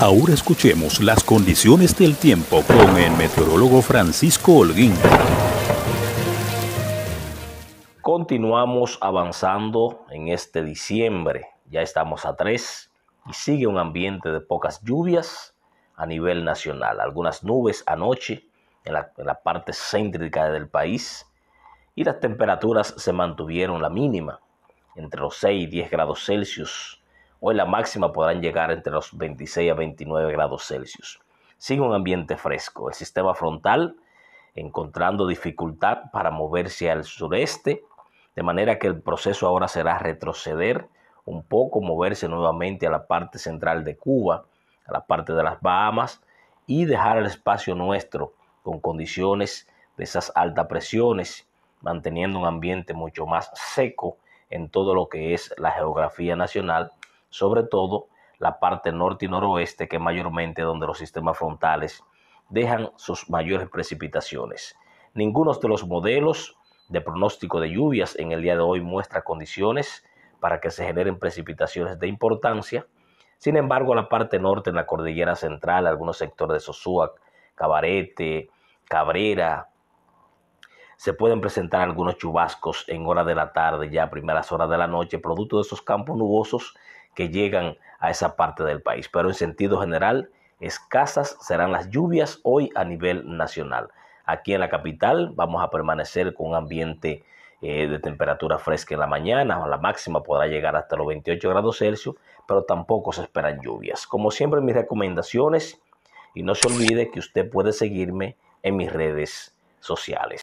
Ahora escuchemos las condiciones del tiempo con el meteorólogo Francisco Holguín. Continuamos avanzando en este diciembre, ya estamos a 3 y sigue un ambiente de pocas lluvias a nivel nacional. Algunas nubes anoche en la, parte céntrica del país y las temperaturas se mantuvieron la mínima entre los 6 y 10 grados Celsius Hoy la máxima podrán llegar entre los 26 a 29 grados Celsius. Sigue un ambiente fresco. El sistema frontal encontrando dificultad para moverse al sureste, de manera que el proceso ahora será retroceder un poco, moverse nuevamente a la parte central de Cuba, a la parte de las Bahamas y dejar el espacio nuestro con condiciones de esas altas presiones, manteniendo un ambiente mucho más seco en todo lo que es la geografía nacional sobre todo la parte norte y noroeste, que es mayormente donde los sistemas frontales dejan sus mayores precipitaciones. Ninguno de los modelos de pronóstico de lluvias en el día de hoy muestra condiciones para que se generen precipitaciones de importancia. Sin embargo, la parte norte, en la cordillera central, algunos sectores de Sosúa, Cabarete, Cabrera, se pueden presentar algunos chubascos en hora de la tarde, ya a primeras horas de la noche, producto de esos campos nubosos que llegan a esa parte del país. Pero en sentido general, escasas serán las lluvias hoy a nivel nacional. Aquí en la capital vamos a permanecer con un ambiente eh, de temperatura fresca en la mañana, la máxima podrá llegar hasta los 28 grados Celsius, pero tampoco se esperan lluvias. Como siempre, mis recomendaciones, y no se olvide que usted puede seguirme en mis redes sociales.